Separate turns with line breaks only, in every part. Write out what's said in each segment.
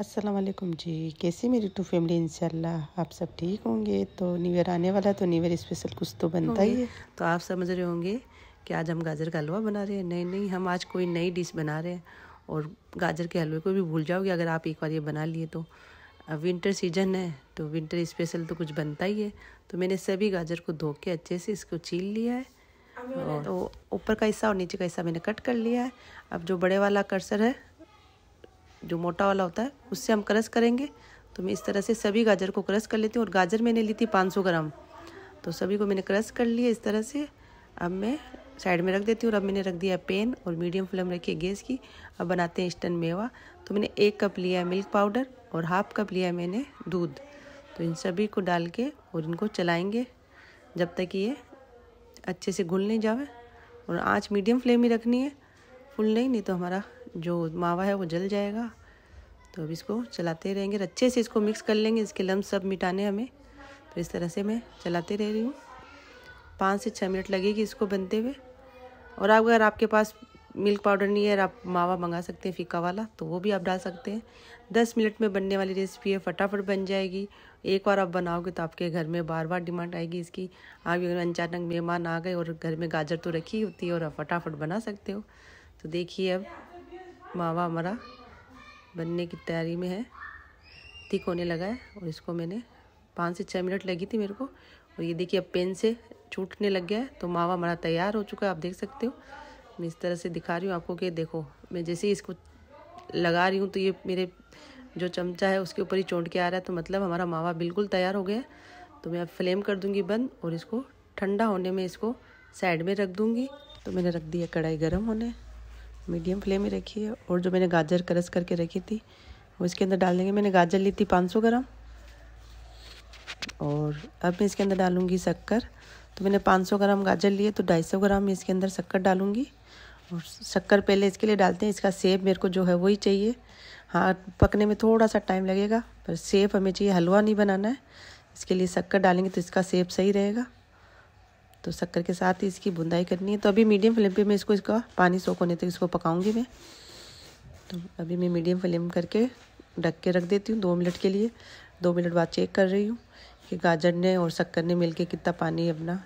असलम जी कैसी मेरी to family इनशाला आप सब ठीक होंगे तो न्यू ईयर आने वाला तो न्यू ईयर स्पेशल कुछ तो बनता ही है तो आप समझ रहे होंगे कि आज हम गाजर का हलवा बना रहे हैं नहीं नहीं हम आज कोई नई डिश बना रहे हैं और गाजर के हलवे को भी भूल जाओगे अगर आप एक बार ये बना लिए तो विंटर सीजन है तो विंटर स्पेशल तो कुछ बनता ही है तो मैंने सभी गाजर को धो के अच्छे से इसको छील लिया है और तो ऊपर का हिस्सा और नीचे का हिस्सा मैंने कट कर लिया है अब जो बड़े वाला कर्सर है जो मोटा वाला होता है उससे हम क्रश करेंगे तो मैं इस तरह से सभी गाजर को क्रश कर लेती हूँ और गाजर मैंने ली थी 500 ग्राम तो सभी को मैंने क्रश कर लिया इस तरह से अब मैं साइड में रख देती हूँ और अब मैंने रख दिया पेन और मीडियम फ्लेम रखी गैस की अब बनाते हैं इंस्टेंट मेवा तो मैंने एक कप लिया है मिल्क पाउडर और हाफ कप लिया है मैंने दूध तो इन सभी को डाल के और इनको चलाएंगे जब तक ये अच्छे से घुल नहीं जावे और आँच मीडियम फ्लेम ही रखनी है फुल नहीं नहीं तो हमारा जो मावा है वो जल जाएगा तो अब इसको चलाते रहेंगे अच्छे से इसको मिक्स कर लेंगे इसके लम्ब सब मिटाने हमें तो इस तरह से मैं चलाते रह रही हूँ पाँच से छः मिनट लगेगी इसको बनते हुए और आप अगर आपके पास मिल्क पाउडर नहीं है आप मावा मंगा सकते हैं फीका वाला तो वो भी आप डाल सकते हैं दस मिनट में बनने वाली रेसिपी है फटाफट बन जाएगी एक बार आप बनाओगे तो आपके घर में बार बार डिमांड आएगी इसकी आप अगर अचानक मेहमान आ गए और घर में गाजर तो रखी होती है और आप फटाफट बना सकते हो तो देखिए अब मावा हमारा बनने की तैयारी में है ठीक होने लगा है और इसको मैंने पाँच से छः मिनट लगी थी मेरे को और ये देखिए अब पेन से छूटने लग गया है तो मावा हमारा तैयार हो चुका है आप देख सकते हो मैं इस तरह से दिखा रही हूँ आपको कि देखो मैं जैसे ही इसको लगा रही हूँ तो ये मेरे जो चमचा है उसके ऊपर ही चोट के आ रहा है तो मतलब हमारा मावा बिल्कुल तैयार हो गया तो मैं अब फ्लेम कर दूँगी बंद और इसको ठंडा होने में इसको साइड में रख दूँगी तो मैंने रख दिया कढ़ाई गर्म होने मीडियम फ्लेम में रखी है और जो मैंने गाजर क्रस करके रखी थी वो इसके अंदर डाल देंगे मैंने गाजर ली थी 500 ग्राम और अब मैं इसके अंदर डालूँगी शक्कर तो मैंने 500 ग्राम गाजर लिए तो 250 ग्राम मैं इसके अंदर शक्कर डालूँगी और शक्कर पहले इसके लिए डालते हैं इसका सेब मेरे को जो है वही चाहिए हाँ पकने में थोड़ा सा टाइम लगेगा पर सेब हमें चाहिए हलवा नहीं बनाना है इसके लिए शक्कर डालेंगे तो इसका सेब सही रहेगा तो शक्कर के साथ ही इसकी बुंदाई करनी है तो अभी मीडियम फ्लेम पे मैं इसको इसका पानी सोख होने तक इसको पकाऊंगी मैं तो अभी मैं मीडियम फ्लेम करके ढक के रख देती हूँ दो मिनट के लिए दो मिनट बाद चेक कर रही हूँ कि गाजर ने और शक्कर ने मिल कितना पानी अपना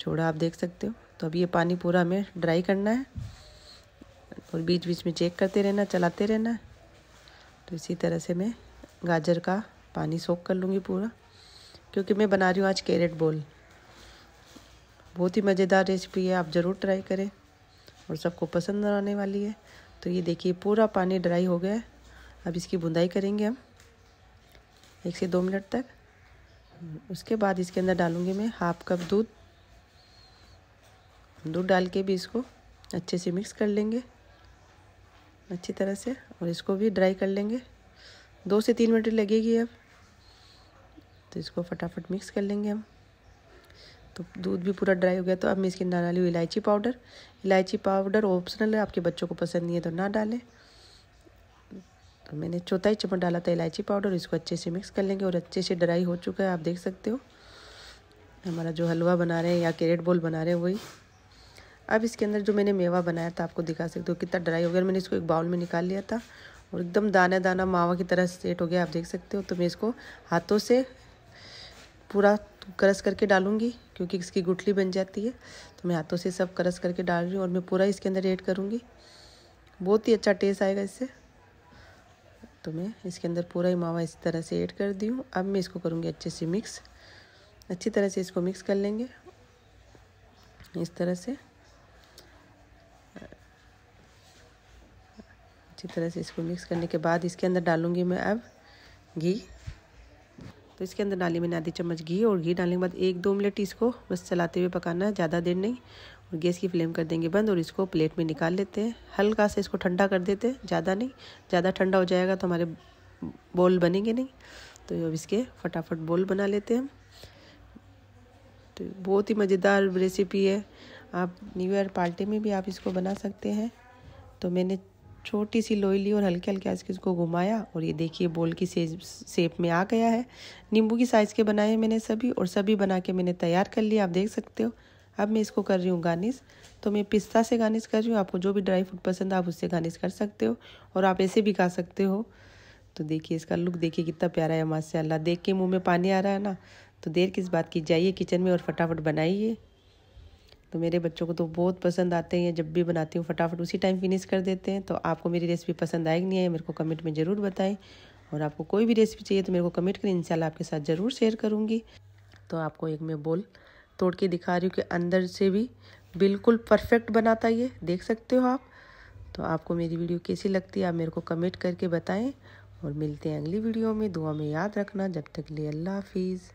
छोड़ा आप देख सकते हो तो अभी ये पानी पूरा हमें ड्राई करना है और बीच बीच में चेक करते रहना चलाते रहना है तो इसी तरह से मैं गाजर का पानी सोख कर लूँगी पूरा क्योंकि मैं बना रही हूँ आज कैरेट बोल बहुत ही मज़ेदार रेसिपी है आप ज़रूर ट्राई करें और सबको पसंद आने वाली है तो ये देखिए पूरा पानी ड्राई हो गया है अब इसकी बुंदाई करेंगे हम एक से दो मिनट तक उसके बाद इसके अंदर डालूंगी मैं हाफ कप दूध दूध डाल के भी इसको अच्छे से मिक्स कर लेंगे अच्छी तरह से और इसको भी ड्राई कर लेंगे दो से तीन मिनट लगेगी अब तो इसको फटाफट मिक्स कर लेंगे हम तो दूध भी पूरा ड्राई हो गया तो अब मैं इसके अंदर डाली हूँ इलायची पाउडर इलायची पाउडर ऑप्शनल है आपके बच्चों को पसंद नहीं है तो ना डालें तो मैंने चौथाई चम्मच डाला था इलायची पाउडर इसको अच्छे से मिक्स कर लेंगे और अच्छे से ड्राई हो चुका है आप देख सकते हो हमारा जो हलवा बना रहे हैं या कैरेट बॉल बना रहे हैं वही अब इसके अंदर जो मैंने मेवा बनाया था आपको दिखा सकते हो कितना ड्राई हो गया मैंने इसको एक बाउल में निकाल लिया था और एकदम दाना दाना मावा की तरह सेट हो गया आप देख सकते हो तो मैं इसको हाथों से पूरा क्रस करके डालूंगी क्योंकि इसकी गुठली बन जाती है तो मैं हाथों से सब क्रस करके डाल रही हूँ और मैं पूरा इसके अंदर ऐड करूँगी बहुत ही अच्छा टेस्ट आएगा इससे तो मैं इसके अंदर पूरा ही मावा इस तरह से ऐड कर दी हूँ अब मैं इसको करूँगी अच्छे से मिक्स अच्छी तरह से इसको मिक्स कर लेंगे इस तरह से अच्छी तरह से इसको मिक्स करने के बाद इसके अंदर डालूँगी मैं अब घी तो इसके अंदर डाली मैंने आधी चम्मच घी और घी डालने के बाद एक दो मिनट इसको बस चलाते हुए पकाना है ज़्यादा देर नहीं और गैस की फ्लेम कर देंगे बंद और इसको प्लेट में निकाल लेते हैं हल्का सा इसको ठंडा कर देते हैं ज़्यादा नहीं ज़्यादा ठंडा हो जाएगा तो हमारे बॉल बनेंगे नहीं तो अब इसके फटाफट बॉल बना लेते हैं तो बहुत ही मज़ेदार रेसिपी है आप न्यू ईयर पार्टी में भी आप इसको बना सकते हैं तो मैंने छोटी सी लोई ली और हल्के हल्के आज इसको घुमाया और ये देखिए बोल की सेप में आ गया है नींबू की साइज़ के बनाए मैंने सभी और सभी बना के मैंने तैयार कर लिया आप देख सकते हो अब मैं इसको कर रही हूँ गार्निश तो मैं पिस्ता से गार्निश कर रही हूँ आपको जो भी ड्राई फ्रूट पसंद है आप उससे गार्निश कर सकते हो और आप ऐसे भी खा सकते हो तो देखिए इसका लुक देखिए कितना प्यारा है माशाल्लाह देख के मुँह में पानी आ रहा है ना तो देर किस बात की जाइए किचन में और फटाफट बनाइए तो मेरे बच्चों को तो बहुत पसंद आते हैं जब भी बनाती हूँ फटाफट उसी टाइम फिनिश कर देते हैं तो आपको मेरी रेसिपी पसंद आएगी नहीं है मेरे को कमेंट में ज़रूर बताएं और आपको कोई भी रेसिपी चाहिए तो मेरे को कमेंट करें इनशाला आपके साथ ज़रूर शेयर करूँगी तो आपको एक मैं बोल तोड़ के दिखा रही हूँ कि अंदर से भी बिल्कुल परफेक्ट बनाता ये देख सकते हो आप तो आपको मेरी वीडियो कैसी लगती है आप मेरे को कमेंट करके बताएँ और मिलते हैं अगली वीडियो में दुआ में याद रखना जब तक लिए अल्लाह हाफिज़